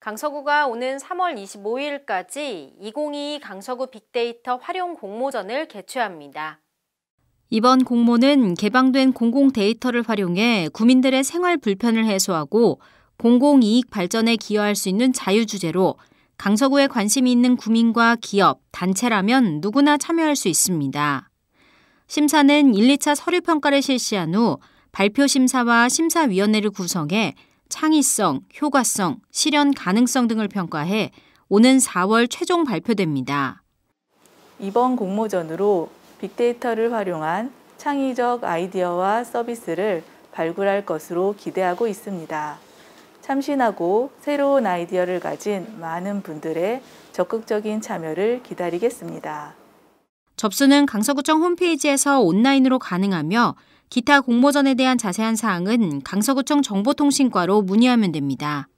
강서구가 오는 3월 25일까지 2022 강서구 빅데이터 활용 공모전을 개최합니다. 이번 공모는 개방된 공공 데이터를 활용해 국민들의 생활 불편을 해소하고 공공 이익 발전에 기여할 수 있는 자유 주제로 강서구에 관심이 있는 구민과 기업, 단체라면 누구나 참여할 수 있습니다. 심사는 1, 2차 서류 평가를 실시한 후 발표 심사와 심사위원회를 구성해 창의성, 효과성, 실현 가능성 등을 평가해 오는 4월 최종 발표됩니다. 이번 공모전으로 빅데이터를 활용한 창의적 아이디어와 서비스를 발굴할 것으로 기대하고 있습니다. 참신하고 새로운 아이디어를 가진 많은 분들의 적극적인 참여를 기다리겠습니다. 접수는 강서구청 홈페이지에서 온라인으로 가능하며 기타 공모전에 대한 자세한 사항은 강서구청 정보통신과로 문의하면 됩니다.